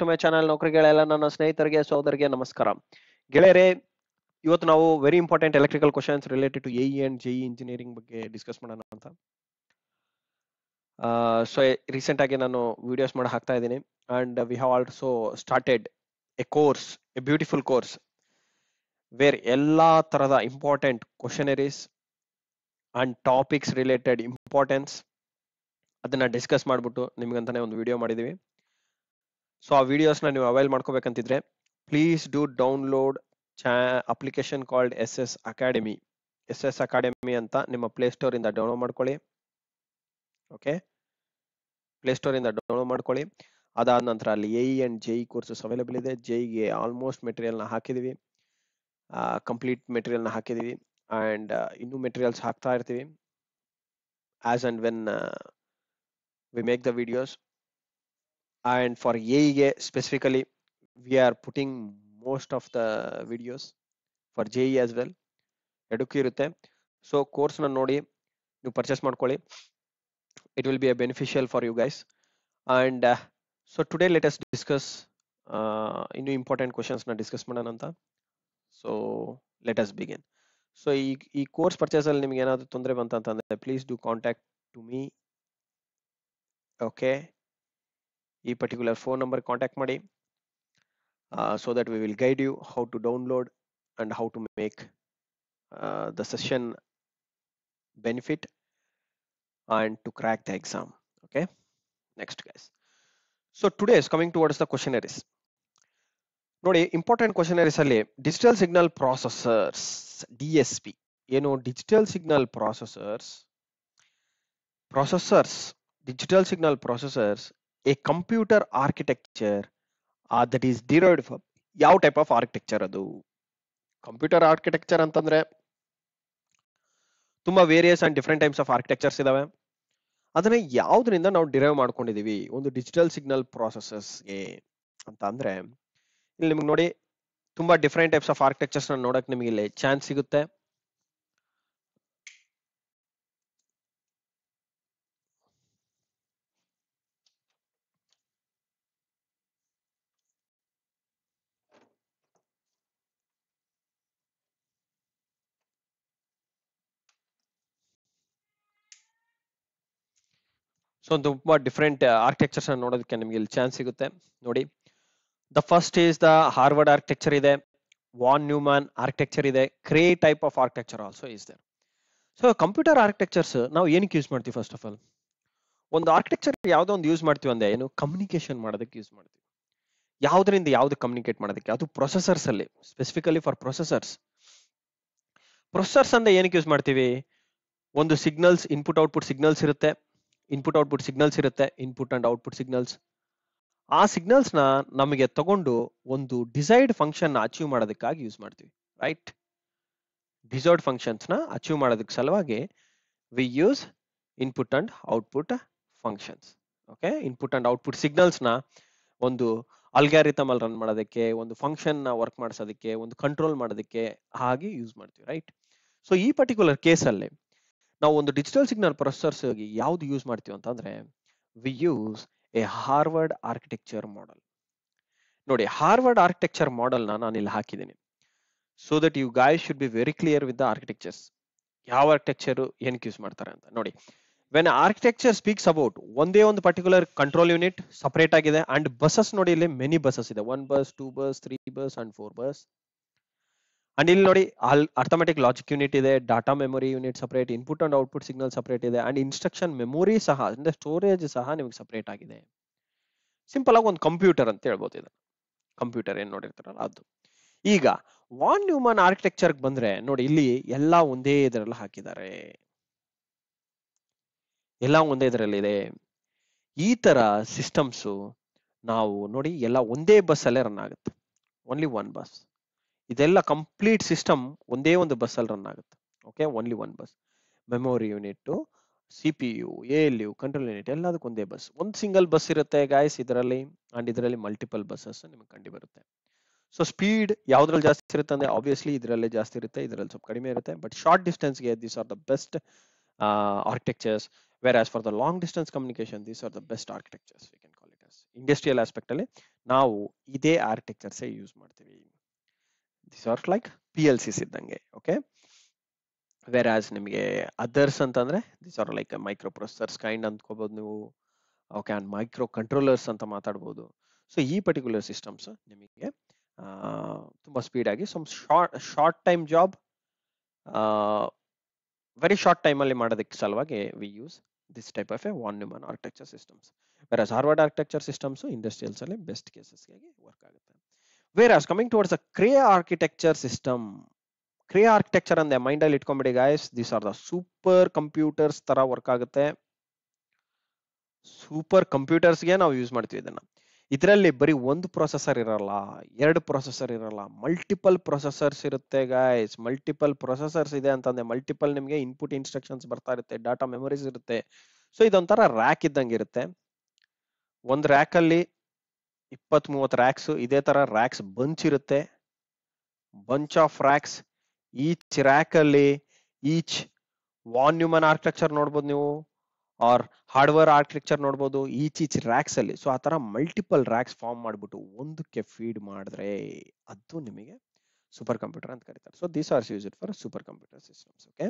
To my channel ನೌಕರಿಗಳೆಲ್ಲ ನನ್ನ ಸ್ನೇಹಿತರಿಗೆ ಸೋದರಿಗೆ ನಮಸ್ಕಾರ ಗೆಳೆಯರೇ ಇವತ್ತು ನಾವು very important electrical questions related to A and JE engineering ಬಗ್ಗೆ ಡಿಸ್ಕಸ್ ಮಾಡೋಣ ಅಂತ ಸೊ ರೀಸೆಂಟ್ ಆಗಿ ನಾನು ವಿಡಿಯೋಸ್ ಮಾಡಿ ಹಾಕ್ತಾ ಇದ್ದೀನಿ and we have also started a course a beautiful course where ಎಲ್ಲ ತರದ important questionnaires and topics related importance ಅದನ್ನ ಡಿಸ್ಕಸ್ ಮಾಡ್ಬಿಟ್ಟು ನಿಮ್ಗಂತಾನೆ ಒಂದು ವಿಡಿಯೋ ಮಾಡಿದೀವಿ ಸೊ ಆ ವಿಡಿಯೋಸ್ನ ನೀವು ಅವೈಲ್ ಮಾಡ್ಕೋಬೇಕಂತಿದ್ರೆ ಪ್ಲೀಸ್ ಡೂ ಡೌನ್ಲೋಡ್ ಚಾ application called S S academy S S academy ಅಂತ ನಿಮ್ಮ ಪ್ಲೇಸ್ಟೋರಿಂದ ಡೌನ್ಲೋಡ್ ಮಾಡ್ಕೊಳ್ಳಿ ಓಕೆ ಪ್ಲೇಸ್ಟೋರಿಂದ ಡೌನ್ಲೋಡ್ ಮಾಡ್ಕೊಳ್ಳಿ ಅದಾದ ನಂತರ ಅಲ್ಲಿ A E and J courses available ಇದೆ ಜೆಇಗೆ ಆಲ್ಮೋಸ್ಟ್ ಮೆಟೀರಿಯಲ್ನ ಹಾಕಿದ್ದೀವಿ ಕಂಪ್ಲೀಟ್ ಮೆಟೀರಿಯಲ್ನ ಹಾಕಿದ್ದೀವಿ ಆ್ಯಂಡ್ ಇನ್ನೂ ಮೆಟೀರಿಯಲ್ಸ್ ಹಾಕ್ತಾ ಇರ್ತೀವಿ as and when we make the videos and for JEE specifically we are putting most of the videos for J E as well ಎರಡಕ್ಕೂ ಇರುತ್ತೆ so ಕೋರ್ಸ್ನ ನೋಡಿ ನೀವು ಪರ್ಚೇಸ್ ಮಾಡ್ಕೊಳ್ಳಿ it will be a beneficial for you guys and so today latest discuss ಇನ್ನೂ important ಕ್ವಶನ್ಸ್ನ discuss ಮಾಡೋಣ ಅಂತ ಸೊ ಲೇಟೆಸ್ಟ್ ಬಿಗಿನ್ ಸೊ ಈ ಈ ಕೋರ್ಸ್ ಪರ್ಚೇಸಲ್ಲಿ ನಿಮ್ಗೆ ಏನಾದರೂ ತೊಂದರೆ ಬಂತಂತಂದರೆ please do contact to me okay ಈ particular phone number contact ಮಾಡಿ uh, so that we will guide you how to download and how to make uh, the session benefit and to crack the exam okay next guys so today is coming towards the questionnaires ನೋಡಿ important questionnaires are digital signal processors (DSP). You know, digital signal processors, processors, digital signal processors. A computer architecture uh, that is ಯಾವ type of architecture ಅದು computer architecture ಅಂತಂದ್ರೆ ತುಂಬಾ various and different types of architectures ಇದಾವೆ ಅದನ್ನ ಯಾವ್ದ್ರಿಂದ ನಾವು derive ಮಾಡ್ಕೊಂಡಿದೀವಿ ಒಂದು digital signal processes ಅಂತ ಅಂದ್ರೆ ಇಲ್ಲಿ ನಿಮ್ಗೆ ನೋಡಿ ತುಂಬಾ ಡಿಫ್ರೆಂಟ್ ಟೈಪ್ಸ್ ಆಫ್ ಆರ್ಕಿಟೆಕ್ಚರ್ಸ್ ನೋಡಕ್ ನಿಮಗೆ ಇಲ್ಲಿ ಚಾನ್ಸ್ ಸಿಗುತ್ತೆ ಸೊ ಒಂದು ತುಂಬಾ ಡಿಫ್ರೆಂಟ್ uh, ಆರ್ಕಿಟೆಕ್ಚರ್ಸ್ ನೋಡೋದಕ್ಕೆ ನಿಮಗೆ ಇಲ್ಲಿ ಚಾನ್ಸ್ ಸಿಗುತ್ತೆ ನೋಡಿ the first is the Harvard architecture ಇದೆ ವಾನ್ ನ್ಯೂಮ್ಯಾನ್ ಆರ್ಕಿಟೆಕ್ಚರ್ ಇದೆ Cray type of architecture also is there so computer architectures ನಾವು ಏನಕ್ಕೆ ಯೂಸ್ ಮಾಡ್ತೀವಿ ಫಸ್ಟ್ ಆಫ್ ಆಲ್ ಒಂದು ಆರ್ಕಿಟೆಕ್ಚರ್ ಯಾವುದೋ ಒಂದು ಯೂಸ್ ಮಾಡ್ತೀವಿ ಅಂದ್ರೆ ಏನು ಕಮ್ಯುನಿಕೇಶನ್ ಮಾಡೋದಕ್ಕೆ ಯೂಸ್ ಮಾಡ್ತೀವಿ ಯಾವುದರಿಂದ ಯಾವ್ದು ಕಮ್ಯುನಿಕೇಟ್ ಮಾಡೋದಕ್ಕೆ ಅದು ಪ್ರೊಸೆಸರ್ಸ್ ಅಲ್ಲಿ ಸ್ಪೆಸಿಫಿಕಲಿ ಫಾರ್ ಪ್ರೊಸೆಸರ್ಸ್ ಪ್ರೊಸೆಸರ್ಸ್ ಅಂದ್ರೆ ಏನಕ್ಕೆ ಯೂಸ್ ಮಾಡ್ತೀವಿ ಒಂದು ಸಿಗ್ನಲ್ಸ್ ಇನ್ಪುಟ್ ಔಟ್ಪುಟ್ ಸಿಗ್ನಲ್ಸ್ ಇರುತ್ತೆ ಇನ್ಪುಟ್ ಔಟ್ಪುಟ್ ಸಿಗ್ನಲ್ಸ್ ಇರುತ್ತೆ ಇನ್ಪುಟ್ ಅಂಡ್ ಔಟ್ಪುಟ್ ಸಿಗ್ನಲ್ಸ್ ಆ ಸಿಗ್ನಲ್ಸ್ ನ ನಮಗೆ ತಗೊಂಡು ಒಂದು ಡಿಸೈಡ್ ಫಂಕ್ಷನ್ ಅಚೀವ್ ಮಾಡೋದಕ್ಕಾಗಿ ಯೂಸ್ ಮಾಡ್ತೀವಿ ರೈಟ್ ಡಿಸೈರ್ಡ್ ಫಂಕ್ಷನ್ಸ್ ನ ಅಚೀವ್ ಮಾಡೋದಕ್ಕೆ ಸಲುವಾಗಿ we use input and output functions okay input and output signals ಒಂದು ಅಲ್ಗ್ಯಾರಿಥಮ್ ಅಲ್ಲಿ ರನ್ ಮಾಡೋದಕ್ಕೆ ಒಂದು ಫಂಕ್ಷನ್ ನ ವರ್ಕ್ ಮಾಡಿಸೋದಕ್ಕೆ ಒಂದು ಕಂಟ್ರೋಲ್ ಮಾಡೋದಕ್ಕೆ ಹಾಗೆ ಯೂಸ್ ಮಾಡ್ತೀವಿ ರೈಟ್ ಸೊ ಈ ಪರ್ಟಿಕ್ಯುಲರ್ ಕೇಸಲ್ಲಿ ನಾವು ಒಂದು ಡಿಜಿಟಲ್ ಸಿಗ್ನಲ್ ಪ್ರೊಸೆಸರ್ಸ್ ಯಾವ್ದು ಯೂಸ್ ಮಾಡ್ತೀವಿ ಅಂತಂದ್ರೆ we use a Harvard architecture model ನೋಡಿ ಹಾರ್ವರ್ಡ್ ಆರ್ಕಿಟೆಕ್ಚರ್ ಮಾಡಲ್ ನಾನು ಇಲ್ಲಿ ಹಾಕಿದ್ದೀನಿ so that you guys should be very clear with the architectures ಯಾವ ಆರ್ಕಿಟೆಕ್ಚರ್ ಏನಕ್ಕೆ ಯೂಸ್ ಮಾಡ್ತಾರೆ ಅಂತ ನೋಡಿ ವೆನ್ ಆರ್ಕಿಟೆಕ್ಚರ್ ಸ್ಪೀಕ್ಸ್ ಅಬೌಟ್ ಒಂದೇ ಒಂದು ಪರ್ಟಿಕ್ಯುಲರ್ ಕಂಟ್ರೋಲ್ ಯೂನಿಟ್ ಸಪರೇಟ್ ಆಗಿದೆ ಅಂಡ್ ಬಸಸ್ ನೋಡಿ ಇಲ್ಲಿ ಮೆನಿ ಬಸಸ್ ಇದೆ one bus two bus three bus and four bus and ಇಲ್ಲಿ ನೋಡಿ ಅಲ್ ಅರ್ಥಮೆಟಿಕ್ ಲಾಜಿಕ್ ಯೂನಿಟ್ ಇದೆ data memory unit separate input and output signal separate ಇದೆ ಅಂಡ್ ಇನ್ಸ್ಟ್ರಕ್ಷನ್ ಮೆಮೊರಿ ಸಹ ಅಂದ್ರೆ ಸ್ಟೋರೇಜ್ ಸಹ ನಿಮಗೆ ಸಪರೇಟ್ ಆಗಿದೆ ಸಿಂಪಲ್ ಆಗಿ ಒಂದು ಕಂಪ್ಯೂಟರ್ ಅಂತ ಹೇಳ್ಬೋದು ಇದನ್ನು ಕಂಪ್ಯೂಟರ್ ಏನ್ ನೋಡಿರ್ತಾರಲ್ಲ ಅದು ಈಗ ವಾನ್ ನ್ಯೂಮನ್ ಆರ್ಕಿಟೆಕ್ಚರ್ ಬಂದ್ರೆ ನೋಡಿ ಇಲ್ಲಿ ಎಲ್ಲ ಒಂದೇ ಇದರಲ್ಲಿ ಹಾಕಿದ್ದಾರೆ ಎಲ್ಲ ಒಂದೇ ಇದರಲ್ಲಿ ಇದೆ ಈ ತರ ಸಿಸ್ಟಮ್ಸು ನಾವು ನೋಡಿ ಎಲ್ಲ ಒಂದೇ ಬಸ್ ಅಲ್ಲೇ ರನ್ ಆಗುತ್ತೆ ಓನ್ಲಿ ಒನ್ ಬಸ್ ಇದೆಲ್ಲ ಕಂಪ್ಲೀಟ್ ಸಿಸ್ಟಮ್ ಒಂದೇ ಒಂದು ಬಸ್ ಅಲ್ಲಿ ರನ್ ಆಗುತ್ತೆ okay only one bus memory unit C P U L U control unit ಎಲ್ಲದಕ್ಕೂ ಒಂದೇ ಬಸ್ ಒಂದು ಸಿಂಗಲ್ ಬಸ್ ಇರುತ್ತೆ ಗಾಯ್ಸ್ ಇದರಲ್ಲಿ ಅಂಡ್ ಇದರಲ್ಲಿ ಮಲ್ಟಿಪಲ್ ಬಸ್ಸಸ್ ನಿಮಗೆ ಕಂಡು ಬರುತ್ತೆ ಸೊ ಸ್ಪೀಡ್ ಯಾವ್ದ್ರಲ್ಲಿ ಜಾಸ್ತಿ ಇರುತ್ತೆ ಅಂದ್ರೆ ಆಬ್ವಿಯಸ್ಲಿ ಇದರಲ್ಲೇ ಜಾಸ್ತಿ ಇರುತ್ತೆ ಇದರಲ್ಲಿ ಸ್ವಲ್ಪ ಕಡಿಮೆ ಇರುತ್ತೆ ಬಟ್ ಶಾರ್ಟ್ ಡಿಸ್ಟೆನ್ಸ್ಗೆ these are the best architectures whereas for the long distance communication these are the best architectures you can call it industrial ಆಸ್ಪೆಕ್ಟಲ್ಲಿ ನಾವು ಇದೇ ಆರ್ಕಿಟೆಕ್ಚರ್ಸೇ ಯೂಸ್ ಮಾಡ್ತೀವಿ ಲೈಕ್ ಪಿ ಎಲ್ ಸಿ ಇದ್ದಂಗೆ ಓಕೆ ವೆರ್ ಆಸ್ ನಿಮಗೆ others ಅಂತಂದ್ರೆ this are like micro processors kind ಅಂದ್ಕೋಬಹುದು ನೀವು ಓಕೆ ಅಂಡ್ ಮೈಕ್ರೋ ಕಂಟ್ರೋಲರ್ಸ್ ಅಂತ ಮಾತಾಡ್ಬೋದು ಸೊ ಈ ಪರ್ಟಿಕ್ಯುಲರ್ ಸಿಸ್ಟಮ್ಸ್ ನಿಮಗೆ ತುಂಬಾ ಸ್ಪೀಡ್ ಆಗಿ some short short time job very short ಟೈಮಲ್ಲಿ ಮಾಡೋದಕ್ಕೆ ಸಲುವಾಗಿ we use this type of a von Neumann architecture systems as Harvard architecture systems ಅಲ್ಲಿ ಬೆಸ್ಟ್ ಕೇಸಸ್ಗಾಗಿ ವರ್ಕ್ ಆಗುತ್ತೆ Whereas coming towards the Cray architecture system, Cray architecture ಅಂದ್ರೆ ಮೈಂಡಲ್ಲಿ ಇಟ್ಕೊಂಬಿಡಿ guys these are the super computers ತರ work ಆಗುತ್ತೆ super ಕಂಪ್ಯೂಟರ್ಸ್ಗೆ ನಾವು ಯೂಸ್ ಮಾಡ್ತೀವಿ ಇದನ್ನ ಇದರಲ್ಲಿ ಬರೀ ಒಂದು ಪ್ರೊಸೆಸರ್ ಇರಲ್ಲ ಎರಡು ಪ್ರೊಸೆಸರ್ ಇರಲ್ಲ ಮಲ್ಟಿಪಲ್ ಪ್ರೊಸೆಸರ್ಸ್ ಇರುತ್ತೆ ಗಾಯ್ಸ್ ಮಲ್ಟಿಪಲ್ ಪ್ರೊಸೆಸರ್ಸ್ ಇದೆ ಅಂತಂದ್ರೆ ಮಲ್ಟಿಪಲ್ ನಿಮಗೆ ಇನ್ಪುಟ್ ಇನ್ಸ್ಟ್ರಕ್ಷನ್ಸ್ ಬರ್ತಾ ಇರುತ್ತೆ ಡಾಟಾ ಮೆಮೊರೀಸ್ ಇರುತ್ತೆ ಸೊ ಇದೊಂಥರ ರ್ಯಾಕ್ ಇದ್ದಂಗೆ ಇರುತ್ತೆ ಒಂದು ರ್ಯಾಕಲ್ಲಿ ಇಪ್ಪತ್ತ್ ಮೂವತ್ತು ರ್ಯಾಕ್ಸ್ ಇದೇ ಥರ ರ್ಯಾಕ್ಸ್ ಬಂಚ್ ಇರುತ್ತೆ ಬಂಚ್ ಆಫ್ ರ್ಯಾಕ್ಸ್ ಈಚ್ ರ್ಯಾಕಲ್ಲಿ ಅಲ್ಲಿ ಈಚ್ ವಾನ್ಯೂಮನ್ ಆರ್ಕಿಟೆಕ್ಚರ್ ನೋಡ್ಬೋದು ನೀವು ಆರ್ ಹಾರ್ಡ್ವೇರ್ ಆರ್ಕಿಟೆಕ್ಚರ್ ನೋಡ್ಬೋದು ಈಚ್ ಈಚ್ ರ್ಯಾಕ್ಸ್ ಅಲ್ಲಿ ಸೊ ಆ ಥರ ಮಲ್ಟಿಪಲ್ ರ್ಯಾಕ್ಸ್ ಫಾರ್ಮ್ ಮಾಡಿಬಿಟ್ಟು ಒಂದಕ್ಕೆ ಫೀಡ್ ಮಾಡಿದ್ರೆ ಅದು ನಿಮಗೆ ಸೂಪರ್ ಕಂಪ್ಯೂಟರ್ ಅಂತ ಕರೀತಾರೆ so these are use for super computer systems okay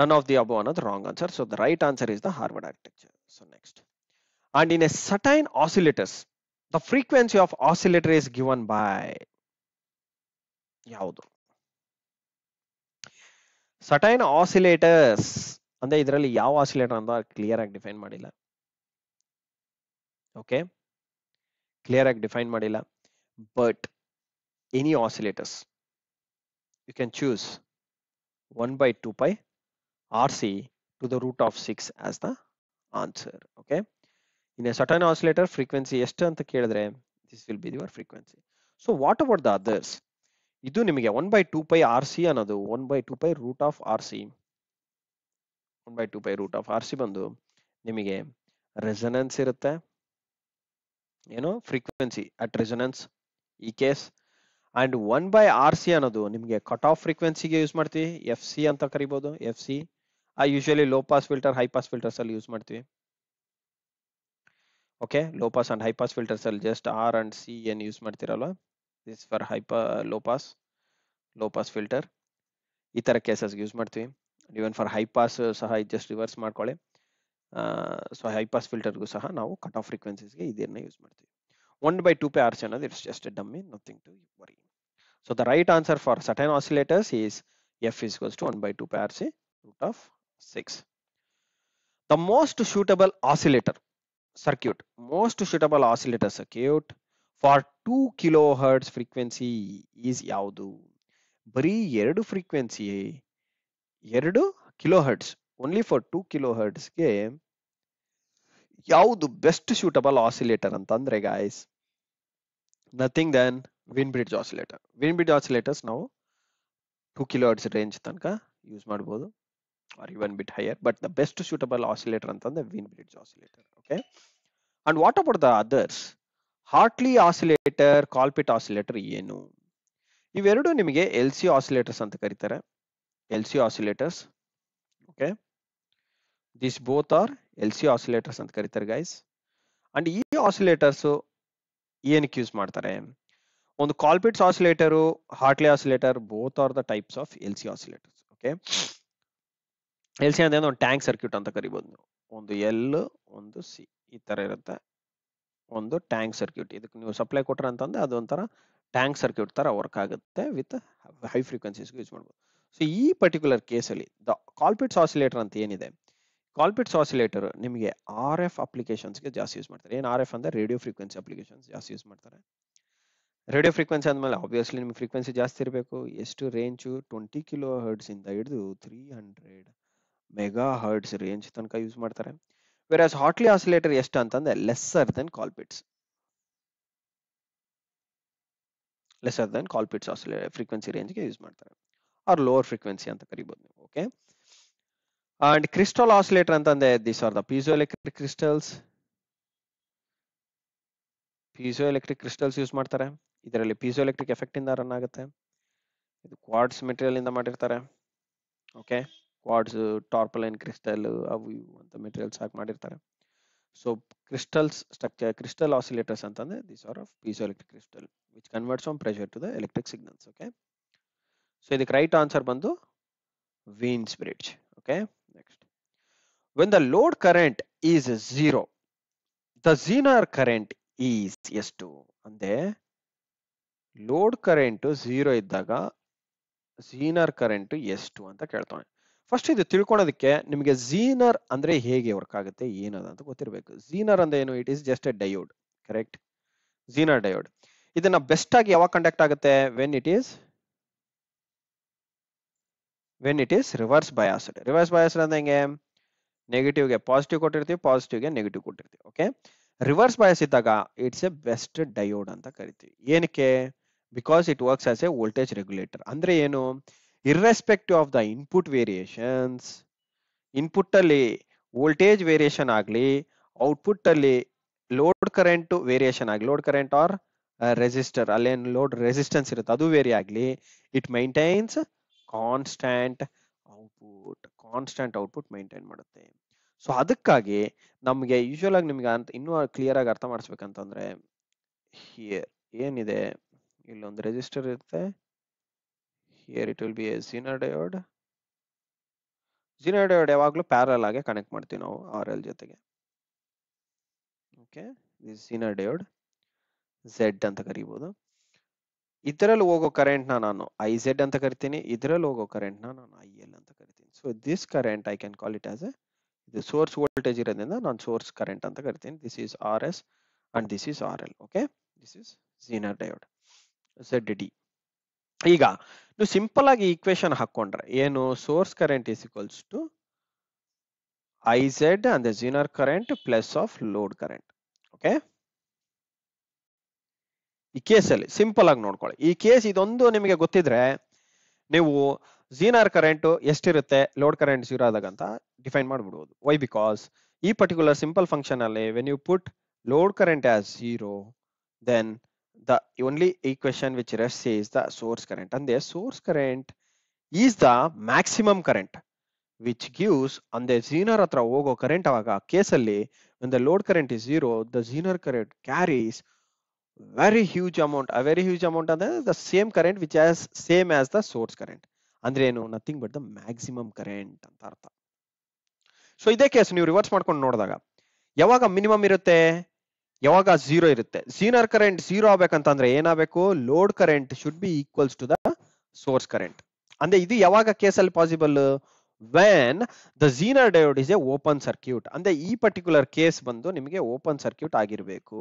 none of the above ಅನ್ನೋದು wrong answer so the right answer is the Harvard architecture so next and in a certain oscillators the frequency of oscillator is given by yaudu certain oscillators and the idrali yav oscillator and clear ag defined, madila okay clear ag defined, madila but any oscillators you can choose 1 by 2 pi rc to the root of 6 as the answer okay in a certain oscillator frequency ಎಷ್ಟು ಅಂತ ಕೇಳಿದ್ರೆ this will be your frequency so what about the others ಇದು ನಿಮಗೆ one by two pi R C ಅನ್ನೋದು one by two pi root of R C one by two pi root of R C ಬಂದು ನಿಮಗೆ resonance ಇರುತ್ತೆ ಏನು frequency at resonance ಈ case and one by R C ಅನ್ನೋದು ನಿಮಗೆ cut off ಫ್ರೀಕ್ವೆನ್ಸಿಗೆ use ಮಾಡ್ತೀವಿ ಎಫ್ ಸಿ ಅಂತ ಕರಿಬಹುದು F C usually low pass filter high pass filters ಅಲ್ಲಿ ಯೂಸ್ ಮಾಡ್ತೀವಿ okay low pass and high pass filters are just r and c and use martiralva this for hyper low pass low pass filter ether cases use martvi even for high pass saha just reverse markole uh, so high pass filter go saha now cut off frequencies idirna use martvi 1 by 2 pi r channel it's just a dummy nothing to worry so the right answer for certain oscillators is f is equals to 1 by 2 pi rc root of 6 the most suitable oscillator most suitable oscillators oscillator for two 2 hertz frequency is ಯಾವುದು ಬರೀ ಎರಡು frequency ಎರಡು hertz only for two ಹರ್ಡ್ಸ್ಗೆ ಯಾವುದು best suitable oscillator ಅಂತಂದ್ರೆ guys nothing then Wien bridge oscillator Wien bridge oscillators ನಾವು two hertz range ತನಕ use ಮಾಡ್ಬೋದು or even bit higher but the best suitable oscillator ಅಂತಂದ್ರೆ Wien bridge oscillator okay and what about the others Hartley oscillator Colpitt oscillator ಏನು ಇವೆರಡು ನಿಮಗೆ L C oscillators ಅಂತ ಕರೀತಾರೆ L C oscillators okay this both are L C oscillators ಅಂತ ಕರೀತಾರೆ guys and ಈ oscillators ಏನಕ್ಕೆ ಯೂಸ್ ಮಾಡ್ತಾರೆ ಒಂದು Colpitts oscillator Hartley oscillator both are the types of L C oscillators okay L C ಅಂದ್ರೆ ಒಂದು ಟ್ಯಾಂಕ್ ಸರ್ಕ್ಯೂಟ್ ಅಂತ ಕರಿಬಹುದು ನೀವು ಒಂದು ಎಲ್ ಒಂದು ಸಿ ಈ ತರ ಇರುತ್ತೆ ಒಂದು ಟ್ಯಾಂಕ್ ಸರ್ಕ್ಯೂಟ್ ಇದಕ್ಕೆ ನೀವು ಸಪ್ಲೈ ಕೊಟ್ರೆ ಅಂತಂದ್ರೆ ಅದು ಟ್ಯಾಂಕ್ ಸರ್ಕ್ಯೂಟ್ ತರ ವರ್ಕ್ ಆಗುತ್ತೆ ವಿತ್ ಹೈ ಫ್ರೀಕ್ವೆನ್ಸೀಸ್ ಯೂಸ್ ಮಾಡಬಹುದು ಸೊ ಈ ಪರ್ಟಿಕ್ಯುಲರ್ ಕೇಸಲ್ಲಿ ದ ಕಾಲ್ಪಿಟ್ಸ್ ಆಸಿಲೇಟರ್ ಅಂತ ಏನಿದೆ ಕಾಲ್ಪಿಟ್ಸ್ ಆಸಿಲೇಟರ್ ನಿಮಗೆ ಆರ್ ಎಫ್ ಅಪ್ಲಿಕೇಶನ್ಸ್ಗೆ ಜಾಸ್ತಿ ಯೂಸ್ ಮಾಡ್ತಾರೆ ಏನು ಆರ್ ಎಫ್ ಅಂದ್ರೆ ರೇಡಿಯೋ ಫ್ರೀಕ್ವೆನ್ಸಿ ಅಪ್ಲಿಕೇಶನ್ಸ್ ಜಾಸ್ತಿ ಯೂಸ್ ಮಾಡ್ತಾರೆ ರೇಡಿಯೋ ಫ್ರೀಕ್ವೆನ್ಸಿ ಅಂದಮೇಲೆ ಆಬ್ವಿಯಸ್ಲಿ ನಿಮ್ಗೆ ಫ್ರೀಕ್ವೆನ್ಸಿ ಜಾಸ್ತಿ ಇರಬೇಕು ಎಷ್ಟು ರೇಂಜು ಟ್ವೆಂಟಿ ಕಿಲೋ ಹರ್ಡ್ಸಿಂದ ಹಿಡಿದು ತ್ರೀ ಹಂಡ್ರೆಡ್ मेगाहर्ट्ज़ रेंज ತನಕ ಯೂಸ್ ಮಾಡ್ತಾರೆ whereas हॉटली ऑसिलेटर ಎಷ್ಟ ಅಂತ ಅಂದ್ರೆ less than calpitts less than calpitts oscillator frequency range ಗೆ ಯೂಸ್ ಮಾಡ್ತಾರೆ ಆರ್ ಲೋವರ್ ಫ್ರೀಕ್ವೆನ್ಸಿ ಅಂತ ಕರಿಬಹುದು ಓಕೆ and क्रिस्टल ऑसिलेटर ಅಂತ ಅಂದ್ರೆ these are the piezoelectric crystals piezoelectric crystals use ಮಾಡ್ತಾರೆ ಇದರಲ್ಲಿ ಪಿಸೋಎಲೆಕ್ಟ್ರಿಕ್ ಎಫೆಕ್ಟ್ ಇಂದ ರನ್ ಆಗುತ್ತೆ ಇದು ಕ್ವಾರ್ಟ್ಸ್ ಮೆಟೀರಿಯಲ್ ಇಂದ ಮಾಡಿರ್ತಾರೆ ಓಕೆ ಕ್ವಾಡ್ಸ್ ಟಾರ್ಪಲೈನ್ ಕ್ರಿಸ್ಟಲ್ ಅವು ಇವು ಅಂತ ಮೆಟೀರಿಯಲ್ಸ್ ಹಾಕಿ ಮಾಡಿರ್ತಾರೆ so crystals structure crystal oscillators ಅಂತಂದ್ರೆ these are of piezoelectric crystal which converts on pressure to the electric signals okay so ಇದಕ್ಕೆ ರೈಟ್ ಆನ್ಸರ್ ಬಂದು Wien's bridge okay next when the load current is zero the Zener current is ಎಷ್ಟು ಅಂದ್ರೆ load current zero ಇದ್ದಾಗ Zener current ಎಷ್ಟು ಅಂತ ಕೇಳ್ತಾನೆ first ಇದು ತಿಳ್ಕೊಳೋದಕ್ಕೆ ನಿಮಗೆ ಝೀನರ್ ಅಂದ್ರೆ ಹೇಗೆ ವರ್ಕ್ ಆಗುತ್ತೆ ಏನದ ಅಂತ ಗೊತ್ತಿರಬೇಕು ಝೀನರ್ ಅಂದ್ರೆ ಏನು it is just a diode correct Zener diode ಇದನ್ನ ಬೆಸ್ಟ್ ಆಗಿ ಯಾವಾಗ ಕಂಡಕ್ಟ್ ಆಗುತ್ತೆ when it is when it is reverse biased reverse biased ಅಂದ್ರೆ ಹೆಂಗೆ ನೆಗೆಟಿವ್ಗೆ ಪಾಸಿಟಿವ್ ಕೊಟ್ಟಿರ್ತೀವಿ ಪಾಸಿಟಿವ್ಗೆ ನೆಗೆಟಿವ್ ಕೊಟ್ಟಿರ್ತೀವಿ ಓಕೆ ರಿವರ್ಸ್ ಬಯಾಸ್ ಇದ್ದಾಗ ಇಟ್ಸ್ ಎ ಬೆಸ್ಟ್ ಡಯೋಡ್ ಅಂತ ಕರಿತೀವಿ ಏನಕ್ಕೆ because it works as a voltage regulator ಅಂದ್ರೆ ಏನು irrespective of the input variations ಇನ್ಪುಟ್ಟಲ್ಲಿ ವೋಲ್ಟೇಜ್ ವೇರಿಯೇಷನ್ ಆಗಲಿ ಔಟ್ಪುಟ್ಟಲ್ಲಿ ಲೋಡ್ ಕರೆಂಟ್ ವೇರಿಯೇಷನ್ ಆಗಲಿ ಲೋಡ್ ಕರೆಂಟ್ ಆರ್ ರೆಸಿಸ್ಟರ್ ಅಲ್ಲೇನು ಲೋಡ್ ರೆಸಿಸ್ಟೆನ್ಸ್ ಇರುತ್ತೆ ಅದು ವೇರಿ ಆಗಲಿ it maintains constant output constant output maintain ಮಾಡುತ್ತೆ ಸೊ ಅದಕ್ಕಾಗಿ ನಮಗೆ ಯೂಶುವಲ್ ಆಗಿ ನಿಮ್ಗೆ ಅಂತ ಇನ್ನೂ ಕ್ಲಿಯರ್ ಆಗಿ ಅರ್ಥ ಮಾಡಿಸ್ಬೇಕಂತಂದ್ರೆ ಹಿಯರ್ ಏನಿದೆ ಇಲ್ಲೊಂದು ರೆಜಿಸ್ಟರ್ ಇರುತ್ತೆ here it will be a Zener diode Zener diode ಯಾವಾಗಲೂ ಪ್ಯಾರಲ್ ಆಗಿ ಕನೆಕ್ಟ್ ಮಾಡ್ತೀವಿ ನಾವು ಆರ್ ಎಲ್ ಜೊತೆಗೆ okay this Zener diode Z ಅಂತ ಕರಿಬಹುದು ಇದರಲ್ಲಿ ಹೋಗೋ ಕರೆಂಟ್ನ ನಾನು ಐ ಝೆಡ್ ಅಂತ ಕರಿತೀನಿ ಇದರಲ್ಲಿ ಹೋಗೋ ಕರೆಂಟ್ನ ನಾನು ಐ ಎಲ್ ಅಂತ ಕರಿತೀನಿ so this current I can call it as a ಇದು ಸೋರ್ಸ್ ವೋಲ್ಟೇಜ್ ಇರೋದ್ರಿಂದ ನಾನು ಸೋರ್ಸ್ ಕರೆಂಟ್ ಅಂತ ಕರಿತೀನಿ this is R S and this is R L okay this is Zener diode Z D ಈಗ ನೀವು simple ಆಗಿ ಈಕ್ವೇಶನ್ ಹಾಕೊಂಡ್ರೆ ಏನು source current is equals to I Z ಅಂದ್ರೆ Zener current plus of load current okay ಈ ಅಲ್ಲಿ simple ಆಗಿ ನೋಡ್ಕೊಳ್ಳಿ ಈ ಕೇಸ್ ಇದೊಂದು ನಿಮಗೆ ಗೊತ್ತಿದ್ರೆ ನೀವು ಜೀನರ್ ಕರೆಂಟ್ ಎಷ್ಟಿರುತ್ತೆ ಲೋಡ್ ಕರೆಂಟ್ ಜೀರೋ ಆದಾಗ ಅಂತ ಡಿಫೈನ್ ಮಾಡ್ಬಿಡ್ಬೋದು ವೈ ಬಿಕಾಸ್ ಈ ಪರ್ಟಿಕ್ಯುಲರ್ ಸಿಂಪಲ್ ಫಂಕ್ಷನ್ ಅಲ್ಲಿ when you put load current as zero then the only equation which rests is the source current and their source current is the maximum current which gives on the zener atra ogo current avaga case alli when the load current is zero the zener current carries very huge amount a very huge amount and the same current which has same as the source current andre know nothing but the maximum current so ಅರ್ಥ so case case ನೀವು reverse ಮಾಡ್ಕೊಂಡು nodadaga yavaga minimum irutte ಯಾವಾಗ zero ಇರುತ್ತೆ Zener current zero ಆಗ್ಬೇಕಂತಂದ್ರೆ ಏನಾಗಬೇಕು load current should be equals to the source current ಅಂದ್ರೆ ಇದು ಯಾವಾಗ ಕೇಸಲ್ಲಿ possible when the Zener diode is a open circuit ಅಂದ್ರೆ ಈ ಪರ್ಟಿಕ್ಯುಲರ್ ಕೇಸ್ ಬಂದು ನಿಮಗೆ ಓಪನ್ ಸರ್ಕ್ಯೂಟ್ ಆಗಿರ್ಬೇಕು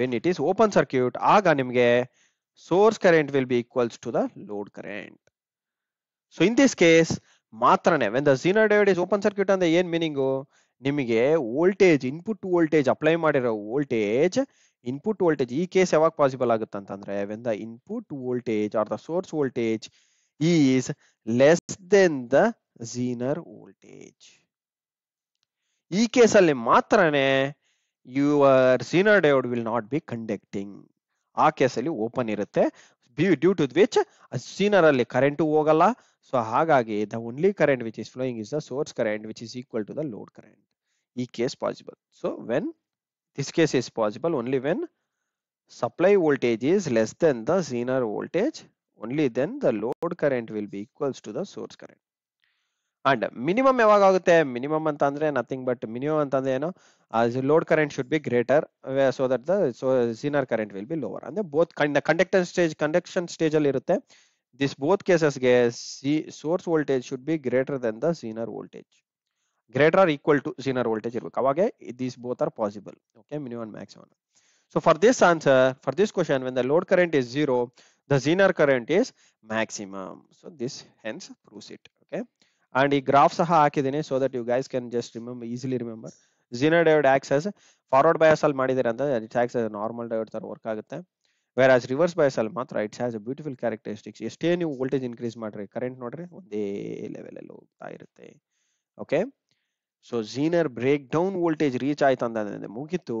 when it is open circuit ಆಗ ನಿಮಗೆ source current will be equals to the load current so in this case ಮಾತ್ರನೇ when the Zener diode is open circuit ಅಂದ್ರೆ ಏನ್ ಮೀನಿಂಗು ನಿಮಗೆ ವೋಲ್ಟೇಜ್ ಇನ್ಪುಟ್ ವೋಲ್ಟೇಜ್ ಅಪ್ಲೈ ಮಾಡಿರೋ voltage input voltage ಈ case ಯಾವಾಗ possible ಆಗುತ್ತೆ ಅಂತಂದ್ರೆ when the input voltage or the source voltage is less than the Zener voltage ಈ ಕೇಸಲ್ಲಿ ಮಾತ್ರನೇ your Zener diode will not be conducting ಆ ಕೇಸಲ್ಲಿ ಓಪನ್ ಇರುತ್ತೆ ಡ್ಯೂ ಟು ವಿಚ್ ಸಿನರ್ ಅಲ್ಲಿ ಕರೆಂಟ್ ಹೋಗಲ್ಲ ಸೊ ಹಾಗಾಗಿ the only current which is flowing is the source current which is equal to the load current ಈ case possible so when this case is possible only when supply voltage is less than the zener voltage only then the load current will be equals to the source current and minimum evagagutte minimum antandre nothing but minimum antandre eno as load current should be greater so that the zener current will be lower and the both kind of conductance stage conduction stage alli irutte this both cases ge source voltage should be greater than the zener voltage greater or equal to zener voltage irbeku avage these both are possible okay minimum and maximum so for this answer for this question when the load current is zero the zener current is maximum so this hence proves it okay and ಈ graph ಸಹ ಹಾಕಿದ್ದೀನಿ so that you guys can just remember easily remember Zener diode acts forward bias ಅಲ್ಲಿ ಮಾಡಿದ್ದಾರೆ ಅಂತ it's acts normal diode ತರ work ಆಗುತ್ತೆ whereas reverse bias ಅಲ್ಲಿ ಮಾತ್ರ it's has a beautiful characteristics ಎಷ್ಟೇ ನೀವು ವೋಲ್ಟೇಜ್ ಇನ್ಕ್ರೀಸ್ ಮಾಡ್ರಿ ಕರೆಂಟ್ ನೋಡ್ರಿ ಒಂದೇ ಲೆವೆಲ್ ಅಲ್ಲಿ ಹೋಗ್ತಾ ಇರುತ್ತೆ okay so Zener breakdown voltage reach ಆಯ್ತು ಅಂತಂದ್ರೆ ಮುಗಿತು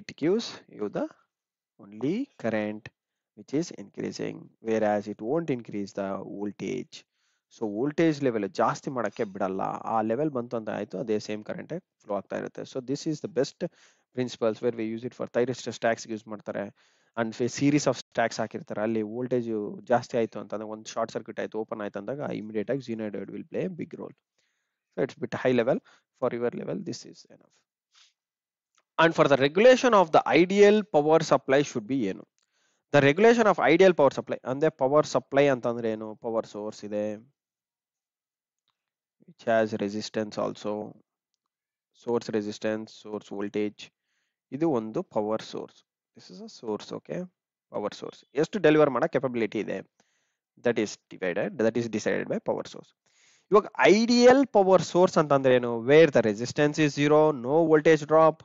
it causes you the only current which is increasing whereas it won't increase the voltage so voltage level ಜಾಸ್ತಿ ಮಾಡೋಕ್ಕೆ ಬಿಡಲ್ಲ ಆ ಲೆವೆಲ್ ಬಂತು ಅಂತ ಆಯಿತು ಅದೇ ಸೇಮ್ ಕರೆಂಟ್ ಫ್ಲೋ ಆಗ್ತಾ ಇರುತ್ತೆ so this is the best principles where we use it for thyristor stacks use ಮಾಡ್ತಾರೆ ಅಂಡ್ ಸೀರೀಸ್ ಆಫ್ ಸ್ಟ್ಯಾಕ್ಸ್ ಹಾಕಿರ್ತಾರೆ ಅಲ್ಲಿ ವೋಲ್ಟೇಜ್ ಜಾಸ್ತಿ ಆಯಿತು ಅಂತಂದ್ರೆ ಒಂದು ಶಾರ್ಟ್ ಸರ್ಕ್ಯೂಟ್ ಆಯಿತು ಓಪನ್ ಆಯ್ತು ಅಂದಾಗ ಇಮಿಡಿಯೇಟ್ ಆಗಿ diode will play big role so it's bit high level for your level this is enough and for the regulation of the ideal power supply should be ಏನು the regulation of ideal power supply ಅಂದ್ರೆ power supply ಅಂತಂದ್ರೆ ಏನು power source ಇದೆ has resistance also source resistance source voltage is one the power source this is a source okay power source yes to deliver mana capability there that is divided that is decided by power source You have ideal power source antandre eno where the resistance is zero no voltage drop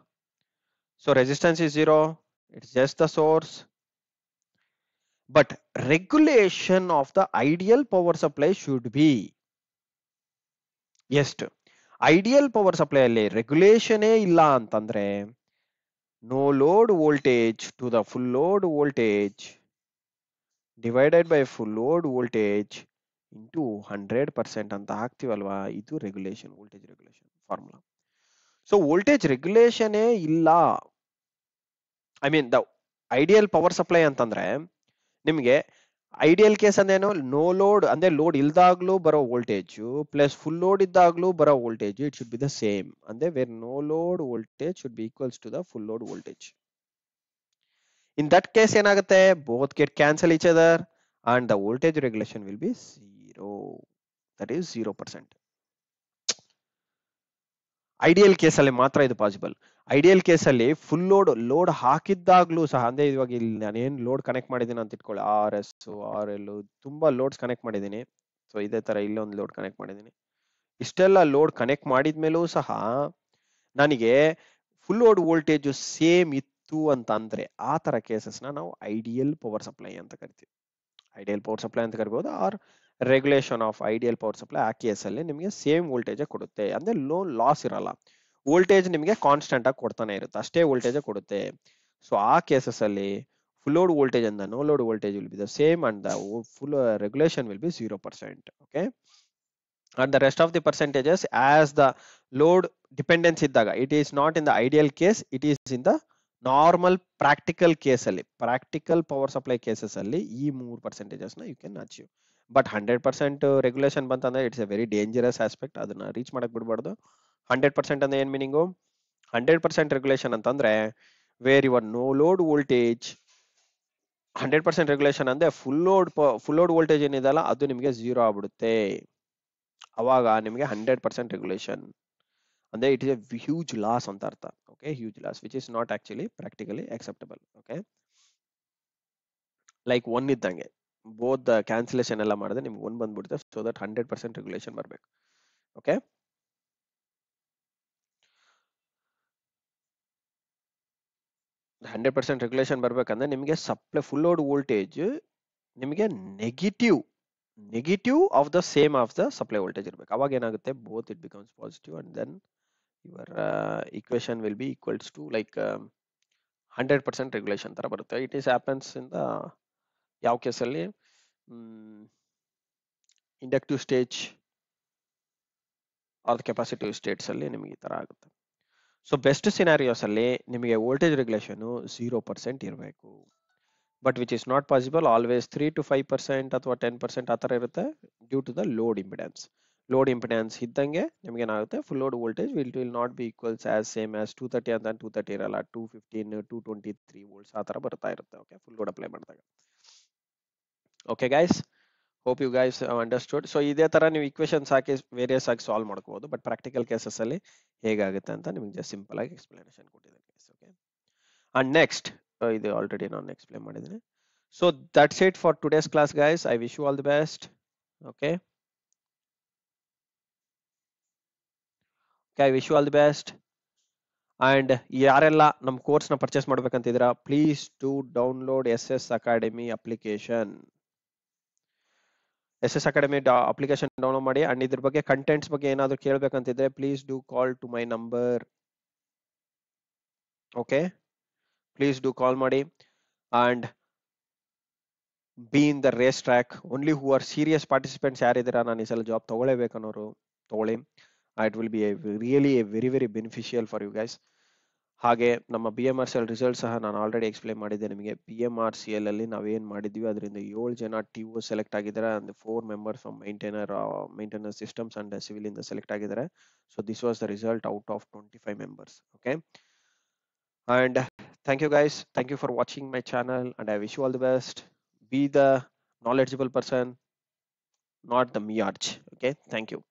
so resistance is zero it's just the source but regulation of the ideal power supply should be ಎಷ್ಟು ideal power supply ಅಲ್ಲಿ ರೆಗ್ಯುಲೇಷನೇ ಇಲ್ಲ ಅಂತಂದ್ರೆ no load voltage to the full load voltage divided by full load voltage into hundred percent ಅಂತ ಹಾಕ್ತೀವಲ್ವಾ ಇದು regulation voltage regulation formula so voltage ರೆಗ್ಯುಲೇಷನೇ ಇಲ್ಲ I mean the ideal power supply ಅಂತಂದ್ರೆ ನಿಮಗೆ ಐಡಿಯಲ್ ಕೇಸ್ ಅಂದೇನು ನೋ ಲೋಡ್ ಅಂದ್ರೆ load ಇಲ್ದಾಗ್ಲೂ ಬರೋ ವೋಲ್ಟೇಜ್ ಪ್ಲಸ್ ಫುಲ್ ಲೋಡ್ ಇದ್ದಾಗ್ಲೂ ಬರೋ voltage it should be the same ಅಂದ್ರೆ where no load voltage should be equals to the full load voltage in that case ಏನಾಗುತ್ತೆ both get cancel each other and the voltage regulation will be zero that is zero percent ideal ಕೇಸಲ್ಲಿ ಮಾತ್ರ ಇದು possible ideal ಕೇಸಲ್ಲಿ full load load ಹಾಕಿದ್ದಾಗ್ಲೂ ಸಹ ಅಂದ್ರೆ ಇವಾಗ ಇಲ್ಲಿ ನಾನು ಲೋಡ್ ಕನೆಕ್ಟ್ ಮಾಡಿದ್ದೀನಿ ಅಂತ ಇಟ್ಕೊಳ್ಳಿ ಆರ್ ಎಸ್ ಆರ್ ಎಲ್ ತುಂಬಾ ಲೋಡ್ಸ್ ಕನೆಕ್ಟ್ ಮಾಡಿದ್ದೀನಿ ಸೊ ಇದೇ ತರ ಇಲ್ಲೊಂದು ಲೋಡ್ ಕನೆಕ್ಟ್ ಮಾಡಿದ್ದೀನಿ ಇಷ್ಟೆಲ್ಲ ಲೋಡ್ ಕನೆಕ್ಟ್ ಮಾಡಿದ್ಮೇಲೂ ಸಹ ನನಗೆ ಫುಲ್ ಲೋಡ್ ವೋಲ್ಟೇಜು ಸೇಮ್ ಇತ್ತು ಅಂತ ಅಂದ್ರೆ ಆ ತರ ಕೇಸಸ್ನ ನಾವು ಐಡಿಯಲ್ ಪವರ್ ಸಪ್ಲೈ ಅಂತ ಕರಿತೀವಿ ಐಡಿಯಲ್ ಪವರ್ ಸಪ್ಲೈ ಅಂತ ಕರಿಬಹುದು or regulation of ideal power supply ಆ ಕೇಸಲ್ಲಿ ನಿಮಗೆ ಸೇಮ್ ವೋಲ್ಟೇಜ್ ಕೊಡುತ್ತೆ ಅಂದ್ರೆ ಲೋ ಲಾಸ್ ಇರಲ್ಲ ವೋಲ್ಟೇಜ್ ನಿಮಗೆ ಕಾನ್ಸ್ಟೆಂಟ್ ಆಗಿ ಕೊಡ್ತಾನೆ ಇರುತ್ತೆ ಅಷ್ಟೇ ವೋಲ್ಟೇಜ್ ಕೊಡುತ್ತೆ ಸೊ ಆ ಕೇಸಸ್ ಅಲ್ಲಿ ಫುಲ್ ಲೋಡ್ ವೋಲ್ಟೇಜ್ ಅಂದ no load voltage will be the same and the full regulation will be zero percent okay and the rest of the percentages as the load dependence ಇದ್ದಾಗ it is not in the ideal case it is in the normal practical ಕೇಸಲ್ಲಿ practical power supply cases ಅಲ್ಲಿ ಈ ಮೂರು ಪರ್ಸೆಂಟೇಜಸ್ನ you can achieve but hundred percent regulation ಬಂತಂದ್ರೆ it's a very dangerous aspect ಅದನ್ನ reach ಮಾಡಕ್ ಬಿಡಬಾರ್ದು ಹಂಡ್ರೆಡ್ ಪರ್ಸೆಂಟ್ ಅಂದ್ರೆ ಏನ್ ಮೀನಿಂಗು ಹಂಡ್ರೆಡ್ ಪರ್ಸೆಂಟ್ ರೆಗ್ಯುಲೇಷನ್ ಅಂತಂದ್ರೆ where your no load voltage hundred percent regulation ಅಂದ್ರೆ full load full load voltage ಏನಿದೆಯಲ್ಲ ಅದು ನಿಮಗೆ ಝೀರೋ ಆಗ್ಬಿಡುತ್ತೆ ಅವಾಗ ನಿಮಗೆ ಹಂಡ್ರೆಡ್ ಪರ್ಸೆಂಟ್ ರೆಗ್ಯುಲೇಷನ್ ಅಂದ್ರೆ it is a huge loss ಅಂತ ಅರ್ಥ okay huge loss which is not actually practically acceptable okay like one ಇದ್ದಂಗೆ ಬೋತ್ ಕ್ಯಾನ್ಸಲೇಷನ್ ಎಲ್ಲ ಮಾಡಿದ್ರೆ ನಿಮ್ಗೆ ಒನ್ ಬಂದ್ಬಿಡುತ್ತೆ so that hundred percent regulation ಬರಬೇಕು ಓಕೆ ಹಂಡ್ರೆಡ್ ಪರ್ಸೆಂಟ್ ರೆಗ್ಯುಲೇಷನ್ ಬರಬೇಕಂದ್ರೆ ನಿಮಗೆ ಸಪ್ಲೈ ಫುಲ್ ಲೋಡ್ ವೋಲ್ಟೇಜ್ ನಿಮಗೆ negative negative of the same of the supply voltage ಇರಬೇಕು ಅವಾಗ ಏನಾಗುತ್ತೆ both it becomes positive and then your equation will be equals to like hundred percent regulation ಥರ ಬರುತ್ತೆ it is happens ಇಂದ ಯಾವ ಕೇಸಲ್ಲಿ inductive stage or capacitive ಸ್ಟೇಟ್ಸಲ್ಲಿ ನಿಮಗೆ ಈ ಥರ ಆಗುತ್ತೆ ಸೊ ಬೆಸ್ಟ್ ಸಿನಾರಿಯೋಸ್ ಅಲ್ಲಿ ನಿಮಗೆ ವೋಲ್ಟೇಜ್ ರೆಗ್ಯುಲೇಷನ್ ಝೀರೋ ಪರ್ಸೆಂಟ್ ಇರಬೇಕು but which is not possible always three to five percent ಅಥವಾ ಟೆನ್ ಪರ್ಸೆಂಟ್ ಆ ಥರ ಇರುತ್ತೆ due to the load impedance load impedance ಇದ್ದಂಗೆ ನಿಮ್ಗೆ ಏನಾಗುತ್ತೆ full load voltage will will not be equals as same as two thirty ಅಂತ two thirty ಇರಲ್ಲ two fifteen two twenty three volts ಆ ಥರ ಬರ್ತಾ ಇರುತ್ತೆ ಓಕೆ ಫುಲ್ ಲೋಡ್ ಅಪ್ಲೈ ಮಾಡಿದಾಗ okay guys hope you guys understood so ಇದೇ ಥರ ನೀವು ಇಕ್ವೇಶನ್ಸ್ ಹಾಕಿ ವೇರಿಯಸ್ ಆಗಿ ಸಾಲ್ವ್ ಮಾಡ್ಬೋದು ಬಟ್ ಪ್ರಾಕ್ಟಿಕಲ್ ಕೇಸಸ್ ಅಲ್ಲಿ ಹೇಗಾಗುತ್ತೆ ಅಂತ ನಿಮಗೆ ಸಿಂಪಲ್ ಆಗಿ ಎಕ್ಸ್ಪ್ಲನೇಷನ್ ಕೊಟ್ಟಿದ್ದೀನಿ ಓಕೆ ಆ್ಯಂಡ್ ನೆಕ್ಸ್ಟ್ ಇದು ಆಲ್ರೆಡಿ ನಾನು ಎಕ್ಸ್ಪ್ಲೇನ್ ಮಾಡಿದ್ದೀನಿ so that's it for today's class guys I wish you all the best okay I wish you all the best and ಯಾರೆಲ್ಲ ನಮ್ಮ ಕೋರ್ಸ್ನ ಪರ್ಚೇಸ್ ಮಾಡ್ಬೇಕಂತಿದ್ರ please to download S S academy application S S academy application download ಮಾಡಿ and ಇದ್ರ ಬಗ್ಗೆ contents ಬಗ್ಗೆ ಏನಾದರೂ ಕೇಳಬೇಕಂತಿದ್ರೆ please do call to my number okay please do call ಮಾಡಿ and be in the race track only who are serious participants ಯಾರಿದ್ದೀರಾ ನಾನು ಈ ಸಲ ಜಾಬ್ ತೊಗೊಳ್ಳೇಬೇಕು ಅನ್ನೋರು ತೊಗೊಳ್ಳಿ it will be a really a very very beneficial for you guys ಹಾಗೆ ನಮ್ಮ B M R C L result ಸಹ ನಾನು ಆಲ್ರೆಡಿ ಎಕ್ಸ್ಪ್ಲೈನ್ ಮಾಡಿದ್ದೆ ನಿಮಗೆ B M R C L ಅಲ್ಲಿ ನಾವೇನು ಮಾಡಿದ್ವಿ ಅದರಿಂದ ಏಳು ಜನ ಟಿ ಒ ಸೆಲೆಕ್ಟ್ ಆಗಿದ್ದಾರೆ and four members from maintainer maintainer systems and civil ಇಂದ ಸೆಲೆಕ್ಟ್ ಆಗಿದ್ದಾರೆ so this was the result out of twenty five members okay and thank you guys thank you for watching my channel and I wish you all the best be the person person not the miarch. Okay thank you